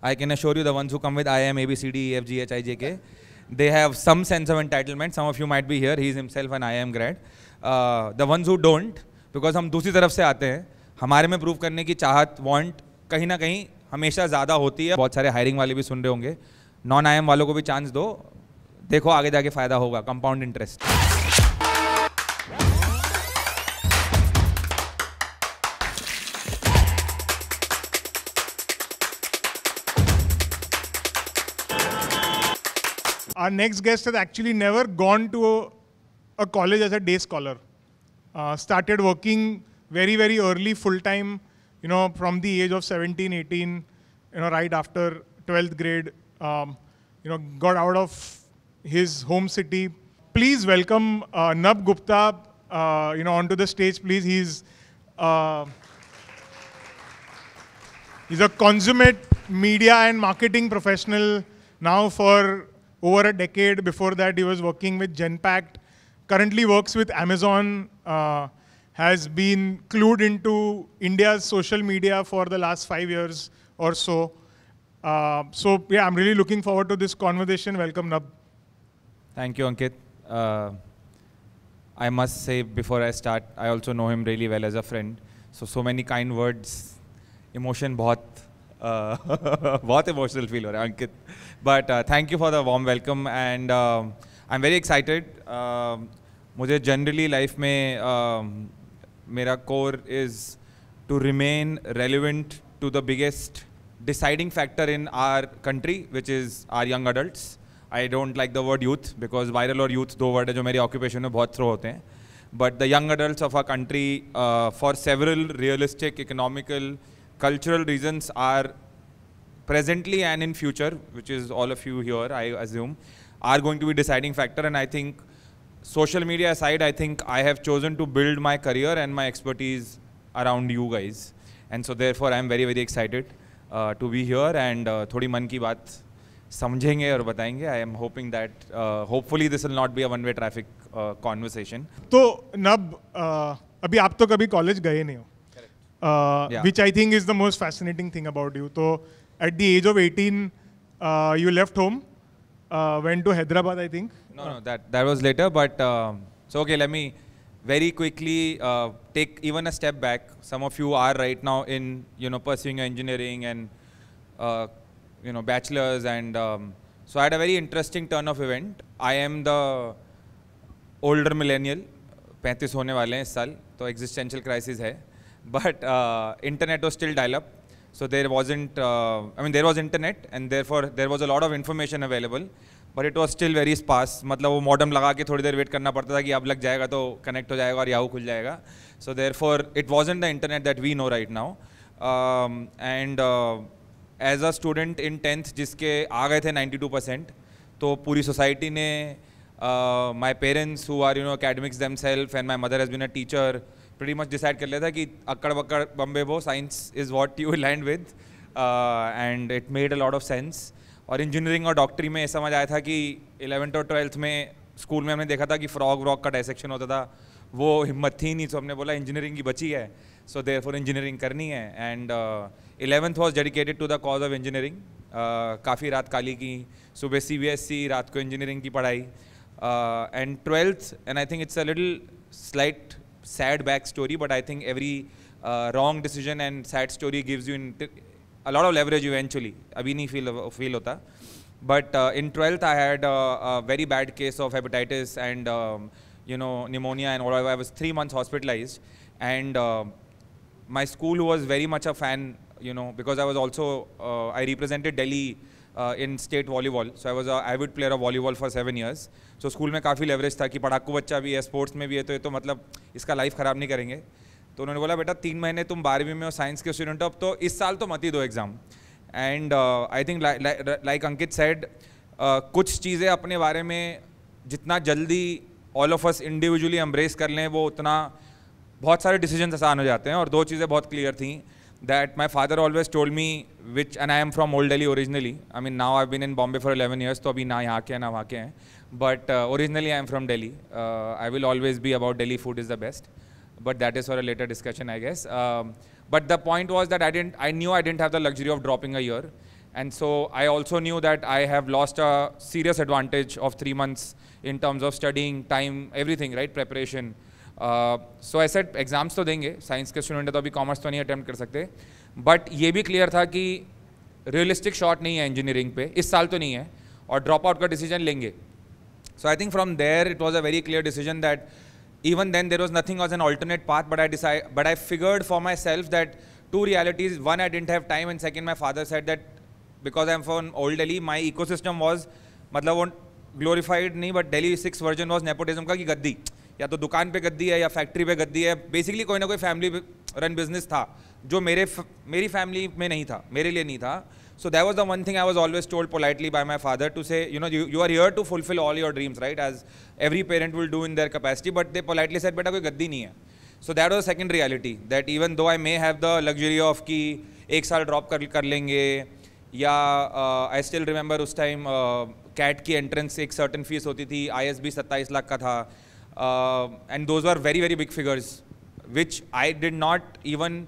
I can assure you the ones who come with IIM, ABCD, A B G H I J K, they have some sense of entitlement. Some of you might be here. He is himself an IIM grad. Uh, the ones who don't, because हम दूसरी तरफ से आते हैं हमारे में prove करने की चाहत वांट कहीं ना कहीं हमेशा ज़्यादा होती है बहुत सारे हायरिंग वाले भी सुन रहे होंगे नॉन आई एम वालों को भी चांस दो देखो आगे जाके फ़ायदा होगा compound interest Our next guest has actually never gone to a, a college as a day scholar. Uh, started working very, very early full time, you know, from the age of 17, 18, you know, right after 12th grade, um, you know, got out of his home city. Please welcome uh, Nab Gupta, uh, you know, onto the stage, please. He's, uh, he's a consummate media and marketing professional now for over a decade. Before that, he was working with Genpact. Currently works with Amazon. Uh, has been clued into India's social media for the last five years or so. Uh, so yeah, I'm really looking forward to this conversation. Welcome, Nab. Thank you, Ankit. Uh, I must say before I start, I also know him really well as a friend. So so many kind words, emotion, बहुत बहुत uh, emotional feel हो रहा है अंकित but uh, thank you for the warm welcome and uh, I'm very excited. Uh, मुझे generally life में uh, मेरा core is to remain relevant to the biggest deciding factor in our country, which is our young adults. I don't like the word youth because viral or youth दो words है जो मेरी occupation में बहुत throw होते हैं but the young adults of our country uh, for several realistic economical cultural reasons are presently and in future, which is all of you here, I assume, are going to be deciding factor. And I think social media aside, I think I have chosen to build my career and my expertise around you guys. And so therefore, I am very, very excited uh, to be here and uh, thodi man ki baat samjhenge aur batayenge. I am hoping that, uh, hopefully this will not be a one-way traffic uh, conversation. तो Nab, uh, abhi aap अभी आप तो कभी college गए नहीं हो which I think is the most fascinating thing about you So, At the age of 18, uh, you left home, uh, went to Hyderabad, I think. No, no, that that was later. But um, so okay, let me very quickly uh, take even a step back. Some of you are right now in you know pursuing engineering and uh, you know bachelors, and um, so I had a very interesting turn of event. I am the older millennial. 35 होने वाले हैं इस साल तो existential crisis है uh, internet was still dial-up. So there wasn't, uh, I mean, there was internet, and therefore there was a lot of information available, but it was still very sparse. मतलब वो modem लगा के थोड़ी देर wait करना पड़ता था कि अब लग जाएगा तो कनेक्ट हो जाएगा और याहू खुल जाएगा so therefore it wasn't the internet that we know right now and as a student in tenth जिसके आ गए थे 92 परसेंट तो पूरी सोसाइटी ने my parents who are you know academics themselves and my mother has been a teacher pretty much decide कर लिया था कि अक्कड़ बक्कड़ बम्बे वो science is what you land with and it made a lot of sense और engineering और डॉक्टरी में समझ आया था कि इलेवेंथ और ट्वेल्थ में स्कूल में हमने देखा था कि फ्रॉग व्रॉग का डायसेक्शन होता था वो हिम्मत थी नहीं तो हमने बोला इंजीनियरिंग की बची है सो देर फॉर इंजीनियरिंग करनी है and eleventh was dedicated to the cause of engineering काफ़ी रात काली की सुबह सी बी एस सी रात को इंजीनियरिंग की पढ़ाई and twelfth and I think it's a little slight sad backstory, but I think every uh, wrong decision and sad story gives you a lot of leverage eventually. अभी feel feel होता. But uh, in 12th, I had a, a, very bad case of hepatitis and um, you know pneumonia and whatever. I was three months hospitalized, and uh, my school was very much a fan. You know because I was also uh, I represented Delhi uh, in state volleyball. So I was an avid player of volleyball for seven years. So school में काफ़ी leverage था कि पढ़ाकू बच्चा भी है sports में भी है तो ये तो मतलब इसका लाइफ ख़राब नहीं करेंगे तो उन्होंने बोला बेटा तीन महीने तुम बारहवीं में हो साइंस के स्टूडेंट हो अब तो इस साल तो मत ही दो exam and I think like Ankit said कुछ चीज़ें अपने बारे में जितना जल्दी all of us individually embrace कर लें वो उतना बहुत सारे डिसीजन आसान हो जाते हैं और दो चीज़ें बहुत क्लियर थी that my father always told me which and I am from Old Delhi originally. I mean now I've been in Bombay for 11 years so I'm yahan here na wahan But uh, originally I am from Delhi. Uh, I will always be about Delhi food is the best. But that is for a later discussion I guess. Um, but the point was that I didn't I knew I didn't have the luxury of dropping a year. And so I also knew that I have lost a serious advantage of 3 months in terms of studying, time, everything, right? Preparation. सो ऐसे exams तो देंगे science के student तो अभी commerce तो नहीं attempt कर सकते बट ये भी क्लियर था कि रियलिस्टिक शॉट नहीं है इंजीनियरिंग पे इस साल तो नहीं है और ड्रॉप आउट का डिसीजन लेंगे so I think from there it was a very clear decision that even then there was nothing was an alternate path but I decide but I figured for myself that two realities one I didn't have time and second my father said that because I am for old Delhi my ecosystem was मतलब वो glorified नहीं but Delhi six version was nepotism का कि गद्दी या तो दुकान पे गद्दी है या फैक्ट्री पे गद्दी है बेसिकली कोई ना कोई फैमिली रन बिजनेस था जो मेरे मेरी फैमिली में नहीं था मेरे लिए नहीं था so that was the one thing I was always told politely by my father to say you know you are here to fulfil all your dreams right as every parent will do in their capacity but they politely said बेटा कोई गद्दी नहीं है so that was the second reality that even though I may have the luxury of की एक साल drop कर कर लेंगे या आई स्टिल रिमेंबर उस टाइम कैट uh, की एंट्रेंस एक सर्टन फीस होती थी आई एस बी सत्ताईस लाख का था Uh, and those were very, very big figures, which I did not even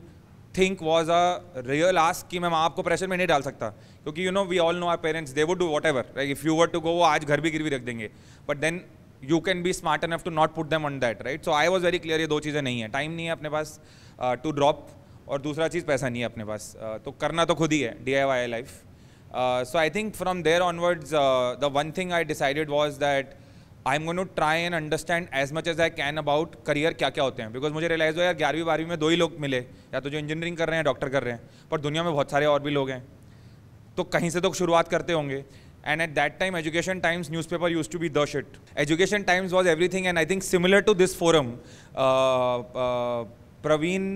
think was a real ask कि मैं aapko आपको प्रेशर में नहीं डाल सकता क्योंकि you know we all know our parents they would do like ever like if you were to go वो आज घर भी denge रख देंगे but then you can be smart enough to not put them on so right so I was very clear ये दो चीज़ें नहीं nahi टाइम नहीं है अपने पास टू uh, ड्रॉप और दूसरा चीज़ पैसा नहीं है अपने पास uh, तो करना तो खुद ही है D I Y life so I think from there onwards the one thing I decided was that I am gonna to try and understand as much as I can about career क्या क्या होते हैं because मुझे realize हुआ यार ग्यारहवीं बारहवीं में दो ही लोग मिले या तो जो इंजीनियरिंग कर रहे हैं डॉक्टर कर रहे हैं पर दुनिया में बहुत सारे और भी लोग हैं तो कहीं से तो शुरुआत करते होंगे and at that time Education Times newspaper used to be the shit Education Times was everything and I think similar to this forum Praveen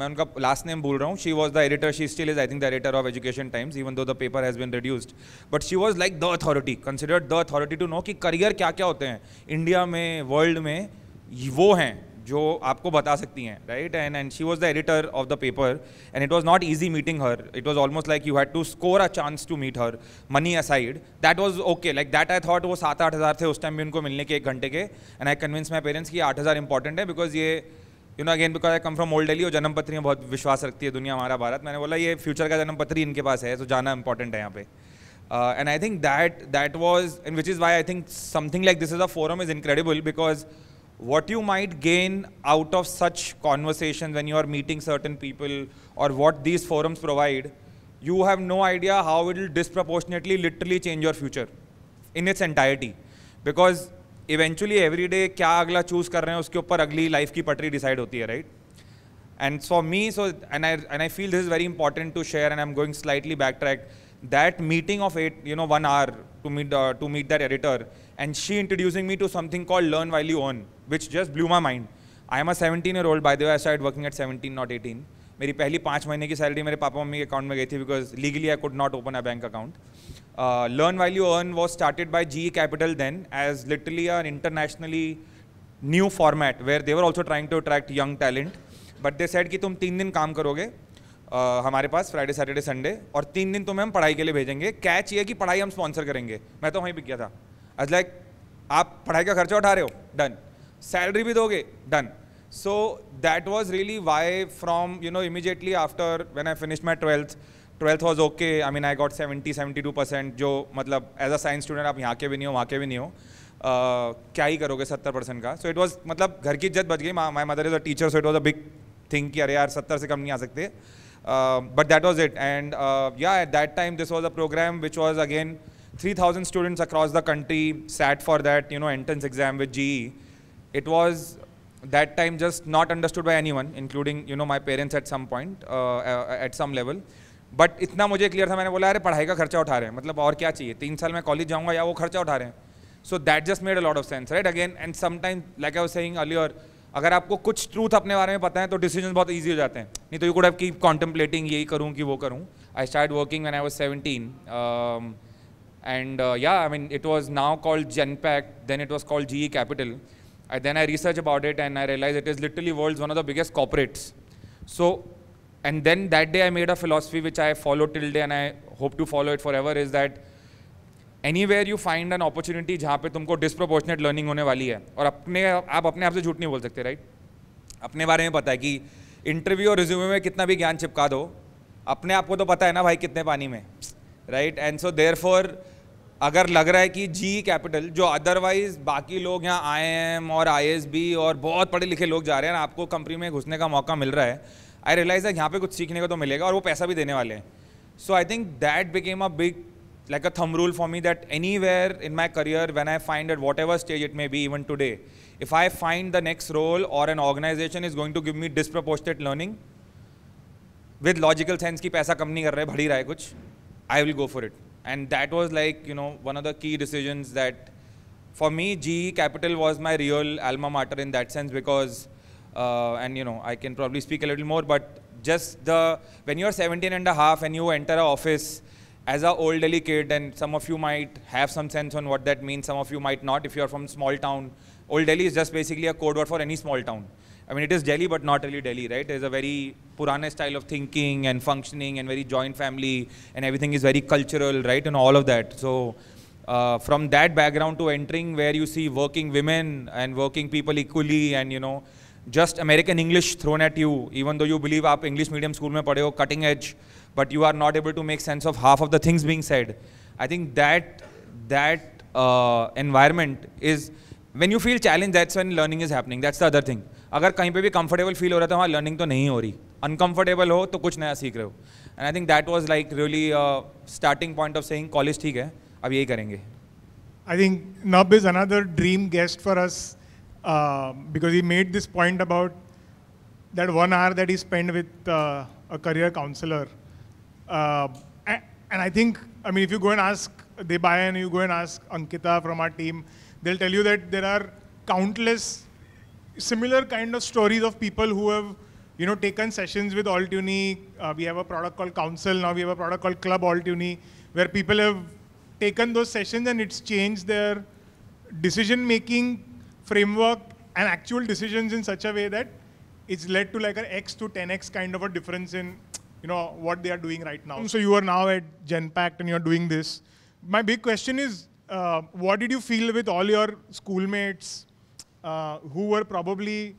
मैं उनका लास्ट नेम बोल रहा हूँ she was the editor she still is I think the editor of Education Times even though the paper has been reduced but she was like the authority considered the authority to know कि career क्या क्या होते हैं India में world में वो हैं जो आपको बता सकती हैं right and and she was the editor of the paper and it was not easy meeting her it was almost like you had to score a chance to meet her money aside that was okay like that I thought वो सात आठ हज़ार थे उस time भी उनको मिलने के एक घंटे के and I convince my parents कि आठ हज़ार इंपॉर्टेंट है बिकॉज ये you know again because I come from old Delhi और जन्मपत्री में बहुत विश्वास रखती है दुनिया हमारा भारत मैंने बोला ये फ्यूचर का जन्मपत्री इनके पास है तो जाना इंपॉर्टेंट है यहाँ पे and I think that that was in which is why I think something like this is a forum is incredible because what you might gain out of such conversation when you are meeting certain people और what these forums provide you have no idea how will disproportionately literally change your future in its entirety because eventually every day क्या अगला choose कर रहे हैं उसके ऊपर अगली life की पटरी डिसाइड होती है right and so me so and I and I feel this is very important to share and I am going slightly back track that meeting of at you know one hour to meet to meet that editor and she introducing me to something call learn while you earn which just blew my mind I am a seventeen year old boy working at seventeen not eighteen मेरी पहली पाँच महीने की salary मेरे papa mummy के account में गई थी because legally I could not open a bank account learn while you earn was started by G Capital then as literally an internationally new format where they were also trying to attract young talent but they said कि तुम तीन दिन काम करोगे Uh, हमारे पास Friday Saturday Sunday और तीन दिन तुम्हें हम पढ़ाई के लिए भेजेंगे कैच ये कि पढ़ाई हम स्पॉन्सर करेंगे मैं तो वहीं बिक गया था एज लाइक like, आप पढ़ाई का खर्चा उठा रहे हो डन सैलरी भी दोगे done So that was really why from, you know, immediately after when I finished my 12th, 12th was okay. I mean, I got 70, 72%, Jo, मतलब as a science student आप यहाँ के भी नहीं हो वहाँ के भी नहीं हो क्या ही करोगे 70 परसेंट का सो इट वॉज मतलब घर की इज्जत बच गई my mother is a teacher so it was a big thing कि अरे यार 70 से कम नहीं आ सकते but that was it and yeah, at that time this was a program which was again 3000 students across the country sat for that you know entrance exam with GE. It was that time just not understood by anyone including you know my parents at some point uh, uh at some level but इतना मुझे clear था मैंने बोला अरे पढ़ाई का खर्चा उठा रहे हैं मतलब और क्या चाहिए तीन साल मैं कॉलेज जाऊंगा या वो खर्चा उठा रहे हैं so that just made a lot of sense right again and sometime like I was saying earlier अगर आपको कुछ ट्रूथ अपने बारे में पता है तो डिसीजन बहुत ईजी हो जाते हैं नहीं तो you could have keep contemplating यही करूँ कि वो करूँ I start working when I was seventeen and या I mean it was now called Genpact then it was called G Capital And then I research about it and I realize it is literally world's one of the biggest corporates. So, and then that day I made a philosophy which I follow till day and I hope to follow it forever is that anywhere you find an opportunity जहाँ पे तुमको disproportionate learning होने वाली है और अपने आप अपने आप से झूठ नहीं बोल सकते right? अपने बारे में पता है कि इंटरव्यू और रिज्यूमे में कितना भी ज्ञान चिपका दो अपने आप को तो पता है ना भाई कितने पानी में right and so therefore अगर लग रहा है कि जी कैपिटल जो अदरवाइज बाकी लोग यहाँ आई और आई और बहुत पढ़े लिखे लोग जा रहे हैं आपको कंपनी में घुसने का मौका मिल रहा है आई रियलाइज है यहाँ पे कुछ सीखने को तो मिलेगा और वो पैसा भी देने वाले हैं so I think that became a big like a thumb rule for me that anywhere in my career when I find at whatever stage it may be even today if I find the next role और an organisation is going to give me disproportionate learning with logical sense की पैसा कम नहीं कर रहे भड़ी रहा है कुछ I will go for it and that was like you know one of the key decisions that for me GE Capital was my real alma mater in that sense because uh, and you know I can probably speak a little more but just the when you're 17 and a half and you enter an office as an old Delhi kid and some of you might have some sense on what that means some of you might not if you're from small town old Delhi is just basically a code word for any small town I mean, it is Delhi, but not really Delhi, right? There's a very Purana style of thinking and functioning and very joint family and everything is very cultural, right? And all of that. So uh, from that background to entering where you see working women and working people equally and, you know, just American English thrown at you, even though you believe up English medium school mein padhe cutting edge, but you are not able to make sense of half of the things being said. I think that, that uh, environment is, when you feel challenged, that's when learning is happening. That's the other thing. अगर कहीं पे भी comfortable feel हो रहा था वहाँ learning तो नहीं हो रही अनकंफर्टेबल हो तो कुछ नया सीख रहे हो and I think that was like really starting point of saying college ठीक है अब यही करेंगे I think Nab is another dream guest for us because he made this point about that one hour that he spend with a career counsellor I think I mean if you go go ask they by and you go and ask Ankita from our team they tell you that there are countless similar kind of stories of people who have you know taken sessions with Altuni. Uh, we have a product called Council now. We have a product called Club Altuni, where people have taken those sessions and it's changed their decision making framework and actual decisions in such a way that it's led to like an x to 10x kind of a difference in you know what they are doing right now. So you are now at GenPact and you're doing this. My big question is, uh, what did you feel with all your schoolmates uh, who were probably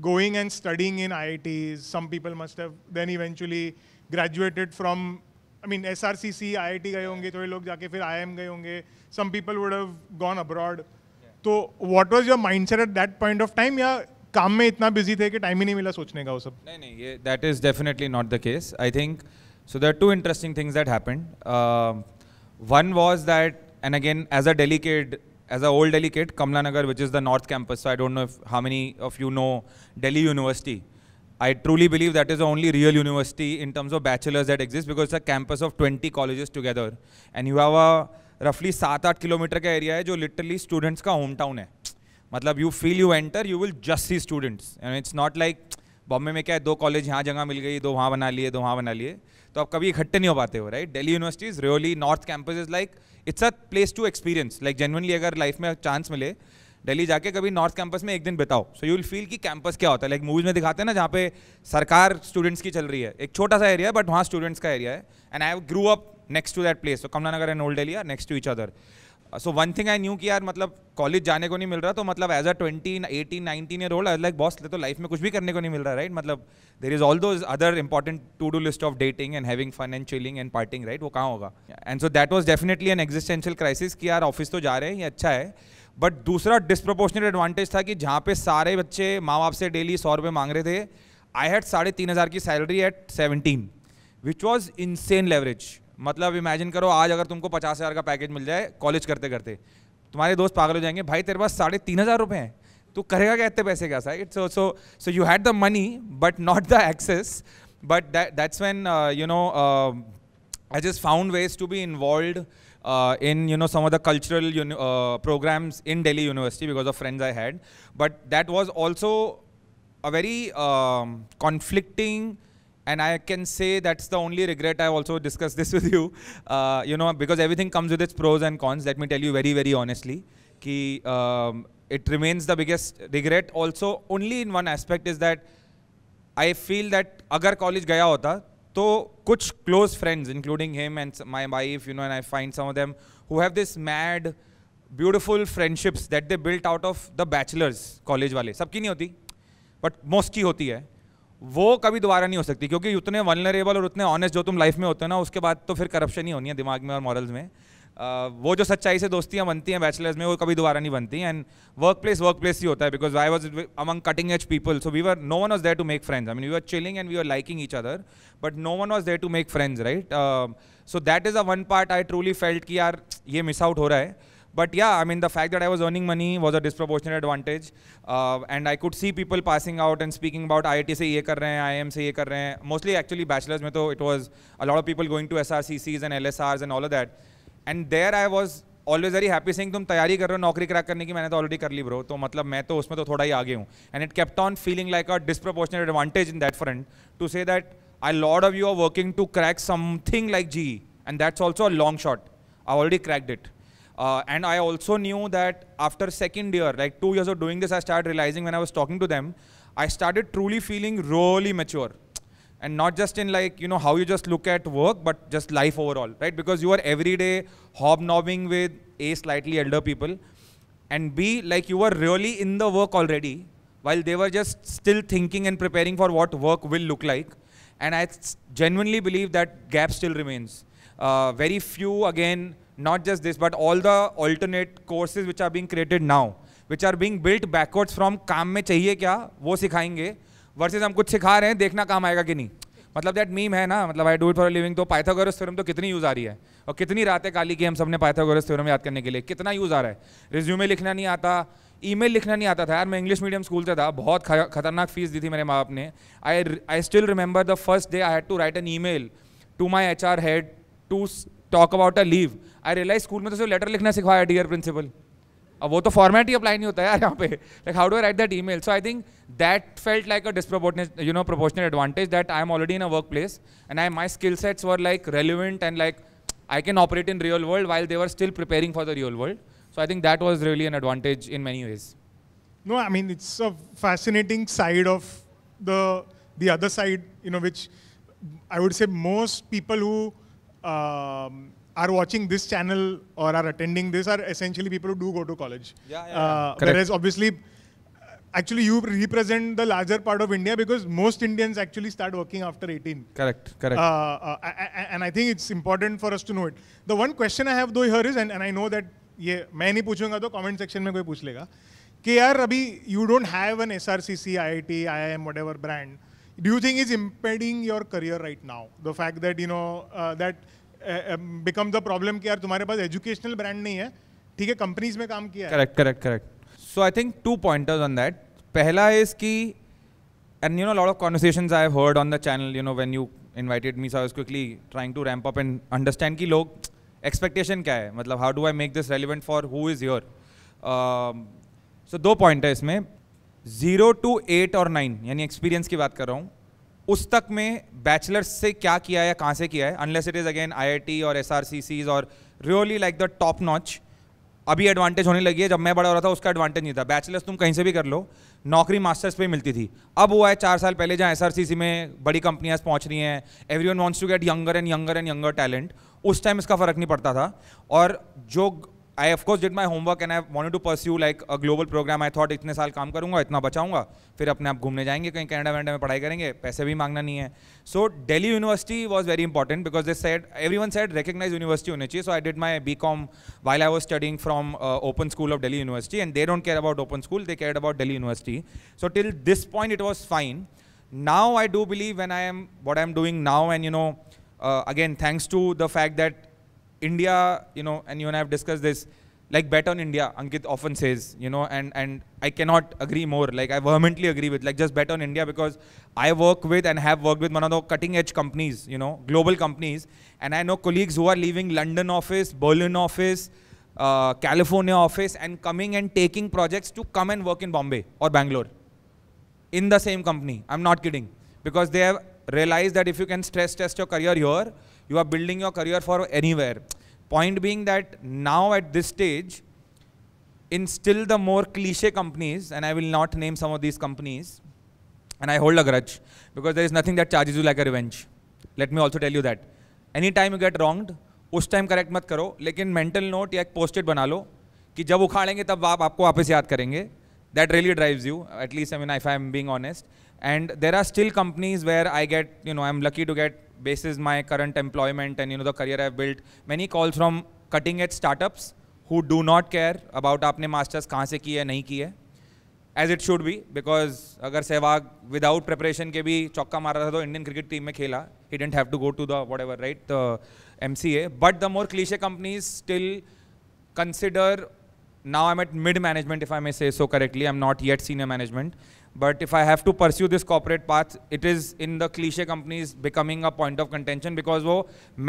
going and studying in IITs. Some people must have then eventually graduated from, I mean, SRCC, IIT गए IIM Some people would have gone abroad. So, what was your mindset at that point of time या काम में इतना busy थे कि time ही नहीं मिला सोचने का वो सब नहीं नहीं ये that is definitely not the case I think so there two interesting things that happened one was that and again as a delicate as an old Delhi kid, Kamla Nagar, which is the north campus, so I don't know if, how many of you know Delhi University. I truly believe that is the only real university in terms of bachelors that exists because it's a campus of 20 colleges together. And you have a रफली सात आठ kilometre का area है जो literally students का home town है मतलब you feel you enter you will just see students and it's not like Bombay में क्या है दो कॉलेज यहाँ जगह मिल गई दो वहाँ बना लिए दो वहाँ बना लिए तो आप कभी इकट्ठे नहीं हो पाते हो right Delhi universities really north campus is like it's a place to experience like genuinely अगर लाइफ में चांस मिले दिल्ली जाके कभी नॉर्थ कैंपस में एक दिन बिताओ सो यू विल फील कि कैंपस क्या होता है लाइक मूवीज़ में दिखाते हैं ना जहाँ पे सरकार स्टूडेंट्स की चल रही है एक छोटा सा एरिया है बट वहाँ स्टूडेंट्स का एरिया है and I have grew up next to that place तो Kamla Nagar and old Delhi are next to each other so one thing I knew कि यार मतलब कॉलेज जाने को नहीं मिल रहा तो मतलब as a twenty eighteen nineteen year old like boss तो लाइफ में कुछ भी करने को नहीं मिल रहा राइट मतलब there is all though other important to do list of dating and having fun and chilling and partying right वो कहाँ होगा and so that was definitely an existential crisis कि यार ऑफिस तो जा रहे हैं ये अच्छा है बट दूसरा डिस्प्रोपोर्शनल एडवांटेज था कि जहाँ पे सारे बच्चे माँ बाप से डेली सौ रुपये मांग रहे थे आई हैड साढ़े तीन हज़ार की salary at seventeen which was insane leverage मतलब इमेजिन करो आज अगर तुमको पचास हज़ार का पैकेज मिल जाए कॉलेज करते करते तुम्हारे दोस्त पागल हो जाएंगे भाई तेरे पास साढ़े तीन हज़ार रुपये हैं तू करेगा क्या इतने पैसे क्या side it's so so you had the money but not the access but that's when you know I just found ways to be involved Uh, in you know some of the cultural uh, programs in Delhi University because of friends I had. But that was also a very um, conflicting and I can say that's the only regret I also discussed this with you. Uh, you know, because everything comes with its pros and cons. Let me tell you very, very honestly, ki, um, it remains the biggest regret. Also, only in one aspect is that I feel that agar college gaya hota, to kuch close friends including him and my wife you know and i find some of them who have this mad beautiful friendships that they built out of the bachelors college वाले सबकी नहीं होती but most की होती है वो कभी दोबारा नहीं हो सकती क्योंकि उतने वनरेबल और उतने ऑनेस्ट जो तुम लाइफ में होते हो ना उसके बाद तो फिर करप्शन ही होनी है दिमाग में और मॉरल्स में uh, वो जो सच्चाई से दोस्तियाँ बनती हैं बैचलर्स में वो कभी दोबारा नहीं बनती and workplace workplace ही होता है because I was among cutting edge people so we were no one was there to make friends I mean we are chilling and we are liking each other but no one was there to make friends right so that is a one part I truly felt कि यार ये miss out हो रहा है But yeah, I mean, the fact that I was earning money was a disproportionate advantage. Uh, and I could see people passing out and speaking about IIT se ye kar Mostly actually bachelor's mein it was a lot of people going to SRCCs and LSRs and all of that. And there I was always very happy saying, tum tayari kar rahe naukri crack karne ki, maine to already kar li bro. To matlab, main to usme to thoda hi And it kept on feeling like a disproportionate advantage in that front to say that a lot of you are working to crack something like G, And that's also a long shot. I have already cracked it. Uh, and I also knew that after second year, like two years of doing this, I started realizing when I was talking to them, I started truly feeling really mature. And not just in like, you know, how you just look at work, but just life overall, right? Because you are every day hobnobbing with A, slightly elder people, and B, like you were really in the work already, while they were just still thinking and preparing for what work will look like. And I genuinely believe that gap still remains. Uh, very few, again, not just this, but all the alternate courses which are being created now, which are being built backwards from काम में चाहिए क्या वो सिखाएंगे versus हम कुछ सिखा रहे हैं देखना काम आएगा कि नहीं मतलब दैट मीम है ना मतलब I do it for living तो पाइथागोरस थ्योरम तो कितनी यूज़ आ रही है और कितनी रातें काली की हम सब ने पाइथागोरस थ्योरम याद करने के लिए कितना यूज़ आ रहा है रिज्यूमे लिखना नहीं आता ईमेल लिखना नहीं आता था यार मैं इंग्लिश मीडियम स्कूल से था बहुत खतरनाक फीस दी थी मेरे माँ बाप ने I I still remember the first day I had to write an email to my H R head to talk about a leave I realise school में तो सिर्फ लेटर लिखना सिखाया डियर प्रिंसिपल अब वो तो फॉर्मेट ही apply नहीं होता है यार यहाँ पे like how do write that email so I think that felt like a disproportion you know proportional advantage that I am already in a workplace and I my skill sets were like relevant and like I can operate in real world while they were still preparing for the real world so I think that was really an advantage in many ways no I mean it's a fascinating side of the the other side, you know, which I would say most people who um, are watching this channel or are attending this are essentially people who do go to college. Yeah, yeah, uh, whereas obviously, actually you represent the larger part of India because most Indians actually start working after 18. Correct, correct. Uh, uh, and I think it's important for us to know it. The one question I have though here is, and, and I know that ये मैं नहीं पूछूंगा तो comment section में कोई पूछ लेगा कि यार अभी you don't have an S R C C I I T I I M whatever brand do you think is impeding your career right now the fact that you know that become the problem कि यार तुम्हारे पास educational brand नहीं है ठीक है companies में काम किया correct correct correct so I think two pointers on that पहला इज कि and you know lot of conversation I have heard on the channel you know when you invited me so was quickly trying to ramp up and understand की लोग expectation क्या है मतलब how do I make this relevant for who is your so दो point है इसमें zero to eight और nine यानी एक्सपीरियंस की बात कर रहा हूँ उस तक में बैचलर्स से क्या किया है कहाँ से किया है unless it is again I और एस आर और really like the top notch अभी एडवांटेज होने लगी है जब मैं बड़ा हो रहा था उसका एडवांटेज नहीं था बैचलर्स तुम कहीं से भी कर लो नौकरी मास्टर्स पे मिलती थी अब हुआ है चार साल पहले जहाँ एस में बड़ी कंपनियाँ पहुँच रही हैं everyone wants to get younger and younger and younger talent उस टाइम इसका फ़र्क नहीं पड़ता था और जो I of course did my homework and I wanted to pursue like a global programme I thought इतने साल काम करूंगा इतना बचाऊंगा फिर अपने आप घूमने जाएंगे कहीं कनाडा वनडा में पढ़ाई करेंगे पैसे भी मांगना नहीं है so Delhi university was very important because they said everyone said recognise university होनी चाहिए so I did my B com while I was studying from open school of Delhi university and they don't care about open school they care about Delhi university so till this point it was fine now i do believe when i am what i am doing now and you know uh, again thanks to the fact that India, you know, and you and I have discussed this, like bet on India, Ankit often says, you know, and, and I cannot agree more. Like I vehemently agree with, like just bet on India because I work with and have worked with one of the cutting edge companies, you know, global companies. And I know colleagues who are leaving London office, Berlin office, uh, California office and coming and taking projects to come and work in Bombay or Bangalore in the same company. I'm not kidding. Because they have realized that if you can stress test your career here, you are building your career for anywhere point being that now at this stage in still the more cliche companies and i will not name some of these companies and i hold a grudge because there is nothing that charges you like a revenge let me also tell you that Anytime you get wronged, wronged उस time correct मत करो लेकिन mental note या एक posted बना लो कि जब उखाड़ेंगे तब आप आपको वापस याद करेंगे that really drives you at least I mean I I am being honest and there are still companies where I get you know I am lucky to get basis my current employment and you know the career I've built, many calls from cutting edge startups who do not care about आपने masters कहाँ से की है नहीं की है as it should be because अगर Sehwag without preparation के भी चौका मार रहा था तो इंडियन क्रिकेट टीम में खेला ही didn't have to go to the whatever right M C A but the more cliche companies now I'm at mid management, if I may say so correctly. I'm not yet senior management. But if I have to pursue this corporate path, it is in the cliche companies becoming a point of contention because wo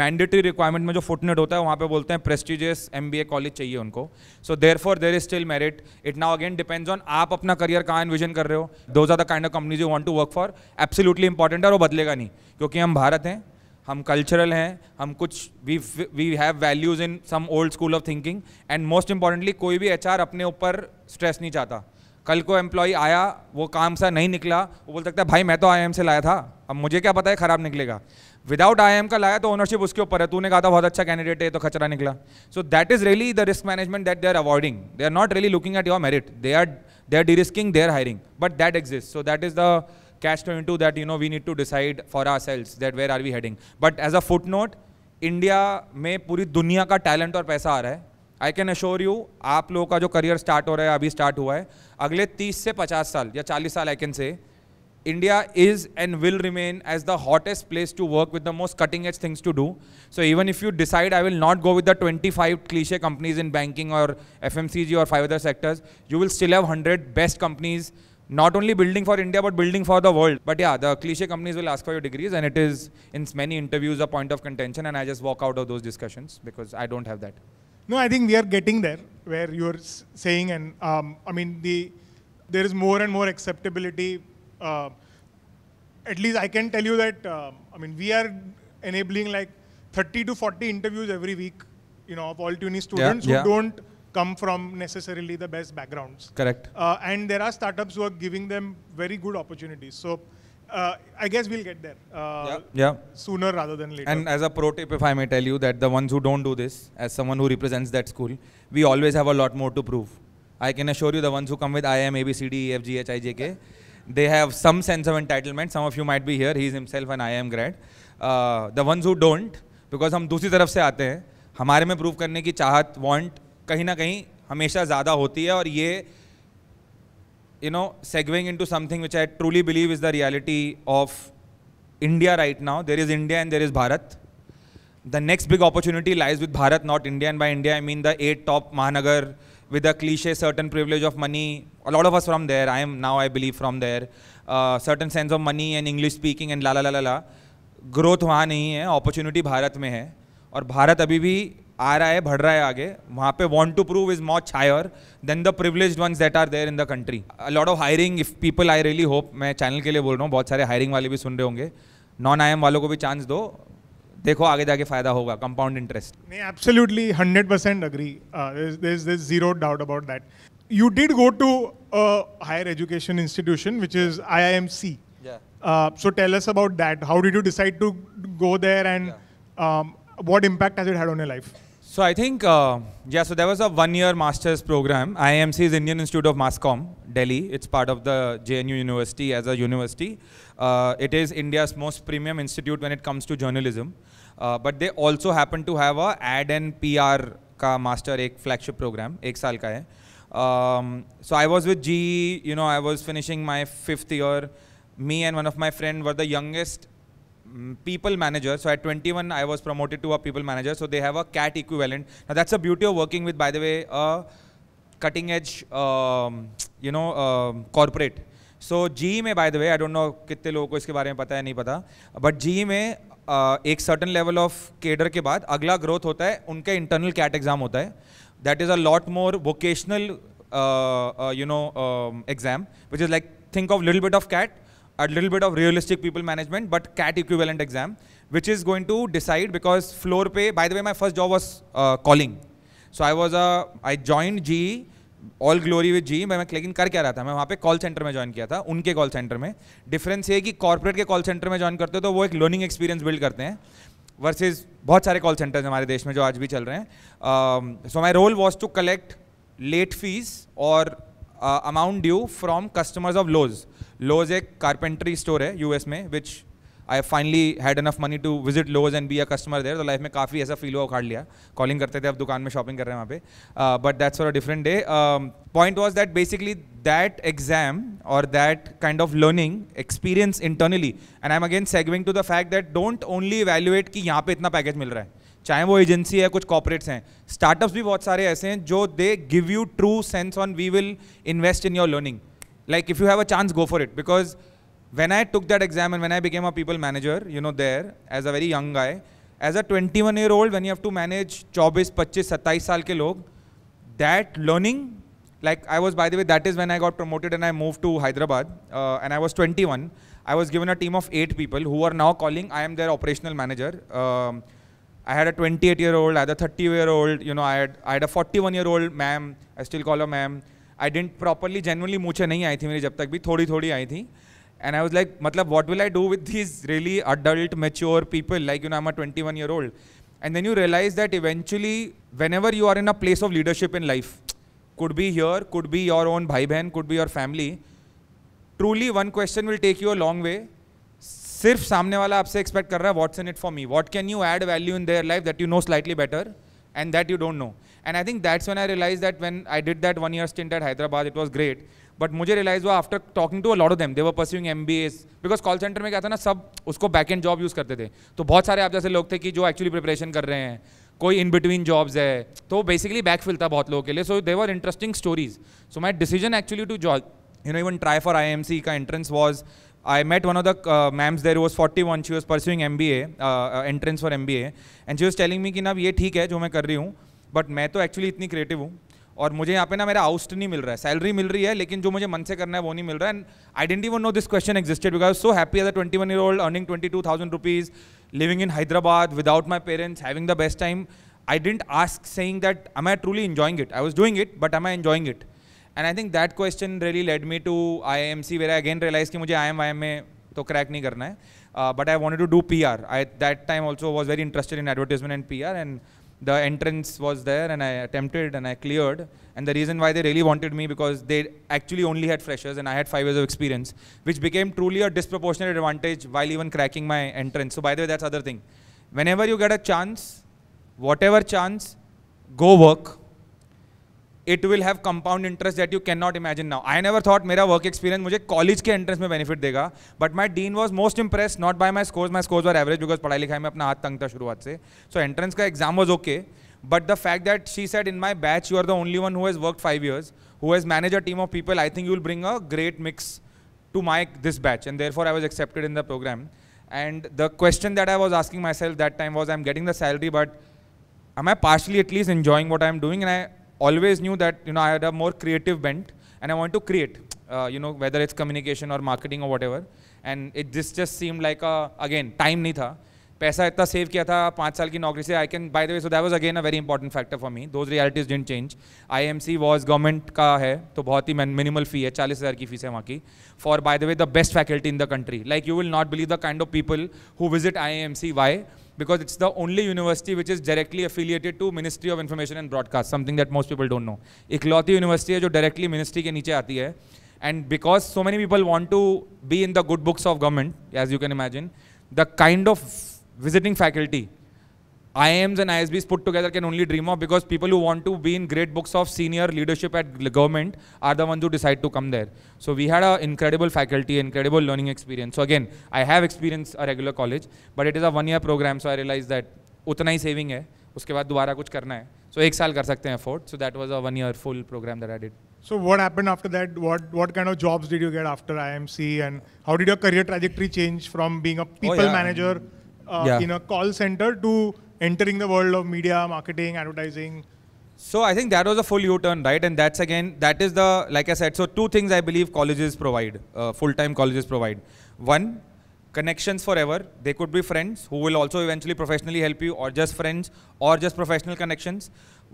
mandatory requirement mein jo footnote hota hai wahan pe bolte hain prestigious MBA college chahiye unko So therefore there is still merit. It now again depends on aap apna career कहाँ envision kar rahe ho Those are the kind of companies you want to work for. Absolutely important aur wo badlega nahi kyunki hum bharat hain हम cultural हैं हम कुछ we we have values in some old school of thinking and most importantly कोई भी HR अपने ऊपर stress नहीं चाहता कल को एम्प्लॉय आया वो काम सा नहीं निकला वो बोल सकता है भाई मैं तो आई से लाया था अब मुझे क्या पता है ख़राब निकलेगा विदाउट आई का लाया तो ओनरशिप उसके ऊपर है तूने कहा था बहुत अच्छा कैंडिडेट है तो खचरा निकला so that is really the risk management that they are avoiding they are not really looking at your merit they are they are derisking they are hiring but that exist so that is the catch to into that you know we need to decide for ourselves that where are we heading but as a footnote India में पूरी दुनिया का talent और पैसा आ रहा है I can assure you आप लोगों का जो करियर स्टार्ट हो रहा है अभी स्टार्ट हुआ है अगले 30 से 50 साल या 40 साल I can say India is and will remain as the hottest place to work with the most cutting edge things to do. So even if you decide I will not go with the 25 cliche companies in banking or FMCG or five other sectors, you will still have 100 best companies not only building for India but building for the world. But yeah, the cliche companies will ask for your degrees and it is in many interviews a point of contention and I just walk out of those discussions because I don't have that. No, I think we are getting there where you're saying, and um, I mean, the there is more and more acceptability. Uh, at least I can tell you that um, I mean we are enabling like 30 to 40 interviews every week, you know, of all Tunis students yeah, yeah. who don't come from necessarily the best backgrounds. Correct. Uh, and there are startups who are giving them very good opportunities. So Uh, I guess we'll get there. Uh, yeah. yeah. Sooner rather than later. And as a pro tip, if I may tell you that the ones who don't do this, as someone who represents that school, we always have a lot more to prove. I can assure you the ones who come with IM, ABCD, EFG, HIJK, C they have some sense of entitlement. Some of you might be here. He is himself an IM grad. Uh, the ones who don't, because हम दूसरी तरफ से आते हैं हमारे में prove करने की चाहत वांट कहीं ना कहीं हमेशा ज़्यादा होती है और ये you know, segueing into something which I truly believe is the reality of India right now. There is India and there is Bharat. The next big opportunity lies with Bharat, not India. And by India, I mean the eight top Mahanagar with a cliche certain privilege of money. A lot of us from there. I am now, I believe, from there. Uh, certain sense of money and English speaking and la la la la la. Growth वहाँ नहीं है opportunity Bharat में है और भारत अभी भी आ रहा है बढ़ रहा है आगे वहाँ पे want to prove is much higher than the privilege ones that are there in the country lot of hiring if people I really hope मैं चैनल के लिए बोल रहा हूँ बहुत सारे हायरिंग वाले भी सुन रहे होंगे नॉन आई वालों को भी चांस दो देखो आगे जाके फायदा होगा कंपाउंड इंटरेस्ट नहीं absolutely hundred percent agree zero doubt about that you did go to higher education institution which is I I M C so tell us about that how did you decide to go there, and what impact has it had on your life? So I think, uh, yeah, so there was a one-year master's program. IMC is Indian Institute of Mass Comm, Delhi. It's part of the JNU University as a university. Uh, it is India's most premium institute when it comes to journalism. Uh, but they also happen to have a ad and PR master, master एक flagship programme एक साल का है so I was with GE you know I was finishing my fifth year me and one of my friend were people manager. So at 21, I was promoted to a people manager. So they have a CAT equivalent. Now that's the beauty of working with, by the way, a cutting edge, um, you know, um, corporate. So so, GE में by the way I don't know कितने लोगों को इसके बारे में पता है नहीं पता बट जी में आ, एक सर्टन लेवल ऑफ केडर के बाद अगला ग्रोथ होता है उनका इंटरनल कैट एग्ज़ाम होता है that is a lot more vocational you know exam which is like think of little bit of CAT a little bit of realistic people management, but CAT equivalent exam, which is going to decide because floor pay, by the way, my first job was uh, calling. So I was a, I joined GE, all glory with GE मैं मैं लेकिन कर क्या रहा था मैं वहाँ पे कॉल सेंटर में ज्वाइन किया था उनके कॉल सेंटर में डिफरेंस ये कि कॉर्पोरेट के कॉल सेंटर में ज्वाइन करते हो तो वो एक लर्निंग एक्सपीरियंस बिल्ड करते हैं वर्सेज बहुत सारे कॉल सेंटर्स हमारे देश में जो आज भी चल रहे हैं so my role was to collect late fees और amount due from customers of Lowe's Lowe's एक कारपेंट्री स्टोर है यूएस में which I finally had enough money to visit Lowe's and be a customer there तो life में काफ़ी ऐसा feel हुआ उखाड़ लिया कॉलिंग करते थे अब दुकान में शॉपिंग कर रहे हैं वहाँ पे but that's for a different day point was that basically that exam और that kind of learning experience internally and I am again segueing to the fact that don't only evaluate कि यहाँ पे इतना पैकेज मिल रहा है चाहे वो agency है कुछ कॉपरेट्स हैं स्टार्टअप्स भी बहुत सारे ऐसे हैं जो they give you true sense on we will invest in your learning like if you have a chance go for it because when I took that exam and when I became a people manager you know there as a very young I as a twenty one year old when you have to manage चौबीस पच्चीस सत्ताईस साल के लोग that learning like I was by the that is when I got promoted and I move to Hyderabad and I was twenty one I was given a team of eight people who are now calling I am their operational manager I had a 28 year old, I had a 30 year old, you know, I had, I had a 41 year old ma'am, I still call her ma'am. I didn't properly, genuinely, moocha nahi aayi thi meri jab tak bhi, thodi thodi aayi thi. And I was like, matlab, what will I do with these really adult, mature people? Like, you know, I'm a 21 year old. And then you realize that eventually, whenever you are in a place of leadership in life, could be here, could be your own bhai bhen, could be your family, truly one question will take you a long way सिर्फ सामने वाला आपसे expect कर रहा है what's in it for me what can you add value in their life that you know slightly better and that you don't know and I think that's one I realize that one I did that one year stint at Hyderabad it was great but मुझे realize हुआ after talking to a lot of them they were pursuing M B S because call centre में क्या था ना सब उसको back and job use करते थे तो बहुत सारे आप जैसे लोग थे कि जो एक्चुअली प्रिपरेशन कर रहे हैं कोई इन बिटवीन जॉब्स है तो बेसिकली फिल था बहुत लोगों के लिए so they were interesting stories so my decision actually to job you know even try for I M C का entrance was I met one of the uh, ma'ams there who was 41. She was pursuing MBA, uh, uh, entrance for MBA. And she was telling me कि ना ये ठीक है जो मैं कर रही हूँ बट मैं तो एक्चुअली इतनी क्रिएटिव हूँ और मुझे यहाँ पे ना मेरा आउस्ट नहीं मिल रहा है सैलरी मिल रही है लेकिन जो मुझे मन से करना है वो नहीं मिल रहा है and I didn't even know this question existed because so happy as a twenty one year old earning twenty two thousand rupees living in Hyderabad without my parents having the best time I didn't ask saying that am I truly enjoying it I was doing it but am I enjoying it And I think that question really led me to IMC, where I again realized again realize कि मुझे I am I am में तो crack नहीं करना है but I want to do P R I that time also was very interested in advertisement the entrance was there and I attempted and I cleared. And the reason why they really wanted me because they actually only had freshers and I had five years of experience, which became truly a disproportionate advantage while even cracking my entrance. So by the way, that's other thing. Whenever you get a chance, whatever chance, go work. It will have compound interest that you can not imagine now I never thought मेरा work experience मुझे college के entrance में benefit देगा but my dean was most impress not by my scores my scores are average because पढ़ाई लिखाई में अपना हाथ तंग था शुरुआत से सो so, एंट्रेंस का exam was okay but the fact that she set in my batch you are the only one who has work five years who has manage a team of people I think you will bring a great mix to my this batch and therefore I was accepted in the programme and the question that I was asking myself that time was am I getting the salary but am I partially at least enjoying what I'm doing? And I always knew that you know I had a more creative bent and I want to create, uh, you know, whether it's communication or marketing or whatever. And it this just seemed like a again time नहीं था पैसा इतना save किया था पाँच साल की नौकरी से I can by the way so that was again a very important factor for me those realities didn't change I M C was government का है तो बहुत ही मिनिमल फी है चालीस हज़ार की फीस है वहाँ की for by the way the best faculty in the country like you will not believe the kind of people who visit I M C why because it's the only university which is directly affiliated to Ministry of Information and Broadcast, something that most people don't know. इकलौती university है जो directly ministry के नीचे आती है and because so many people want to be in the good books of government as you can imagine the kind of visiting faculty IIMs and ISBs put together can only dream of because people who want to be in great books of senior leadership at government are the ones who decide to come there. So we had an incredible faculty, incredible learning experience. So again, I have experienced a regular college, but it is a one-year program, so I realized that उतना ही saving hai. Uske baad दोबारा kuch karna hai. So ek saal कर sakte हैं afford. So that was a one-year full program that I did. So what happened after that? What what kind of jobs did you get after IMC, and how did your career trajectory change from being a oh, people oh, yeah. manager uh, yeah. in a call center to entering the world of media, marketing, advertising? So I think that was a full U-turn, right? And that's again, that is the, like I said, so two things I believe colleges provide, uh, full-time colleges provide. One, connections forever. They could be friends who will also eventually professionally help you, or just friends, or just professional connections.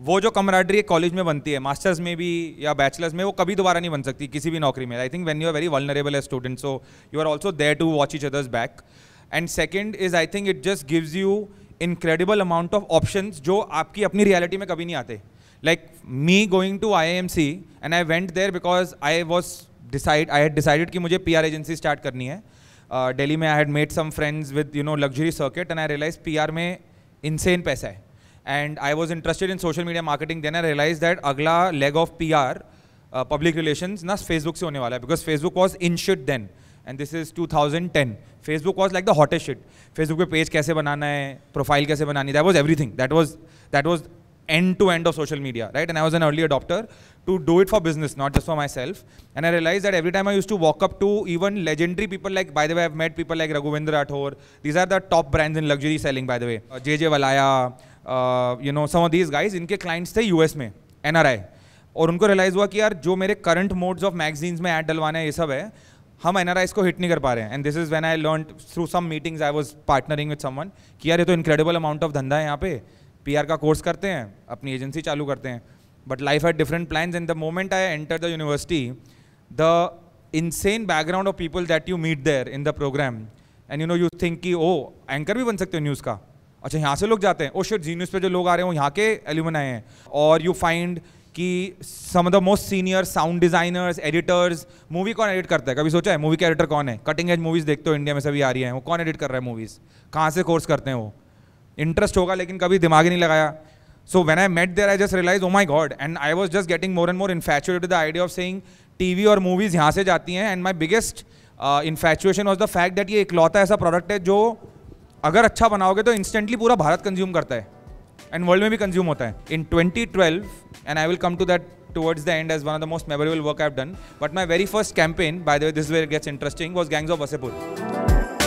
वो जो camaraderie college में बनती है masters में भी या bachelors में वो कभी दोबारा नहीं बन सकती किसी भी नौकरी में I think when you are very vulnerable a student so you are also there to watch each others back and second is I think it just gives you incredible amount of option जो आपकी अपनी रियलिटी में कभी नहीं आते like me going to I M C and I went there because I was decide I had decided कि मुझे पी आर एजेंसी स्टार्ट करनी है डेली uh, में I had made some friends with you know luxury circuit and I realize P R में insane पैसा है and I was interested in social media marketing then I realize that अगला leg of P R public relation ना Facebook से होने वाला है because Facebook was in shit then and this is 2010 Facebook was like the hottest shit Facebook पे page कैसे बनाना है प्रोफाइल कैसे बनानी that was everything that was that was end to end of social media right and I was an early adopter to do it for business not just for myself and I realize that every time I use to walk up to even legendary people like by the way met people like Raghuvendra Rathore these are the top brands in luxury selling by the way J J वलाया you know some of these guys इनके clients थे U S में N R I और उनको realize हुआ कि यार जो मेरे करंट मोड्स ऑफ मैगजीन्स में एड डलवाना है ये सब है हम एन को हिट नहीं कर पा रहे हैं and this is when I learn through some meetings I was partnering with someone कि यार ये तो इनक्रेडिबल अमाउंट ऑफ धंधा है यहाँ पे पी आर का कोर्स करते हैं अपनी एजेंसी चालू करते हैं but life had different plan and the moment I enter the university the insane background of people that you meet there in the programme and you know you think कि oh oh, anchor भी बन सकते हो news का अच्छा यहाँ से लोग जाते हैं ओ शेट जी न्यूज़ पर जो लोग आ रहे हैं वो यहाँ के एल्यूमन आए हैं और यू फाइंड कि some of the most senior sound designers editors movie कौन एडिट करता है कभी सोचा है मूवी का एडिटर कौन है कटिंग एज मूवीज देखते हो इंडिया में सभी आ रही है वो कौन एडिट कर रहा है मूवीज़ कहाँ से कोर्स करते हैं वो इंटरेस्ट होगा लेकिन कभी दिमाग ही नहीं लगाया so when I met there I just realize oh my God and I was just getting more and more infatuate the idea of saying TV और मूवीज़ यहाँ से जाती हैं and my biggest infatuation was the fact that ये इकलौता ऐसा product है जो अगर अच्छा बनाओगे तो इंस्टेंटली पूरा भारत कंज्यूम करता है एंड वर्ल्ड में भी कंज्यूम होता है in 2012 and I will come to that towards the end as one of the most memorable work I've done. But my very first campaign, by the way, this is where it gets interesting, was Gangs of Vasipur.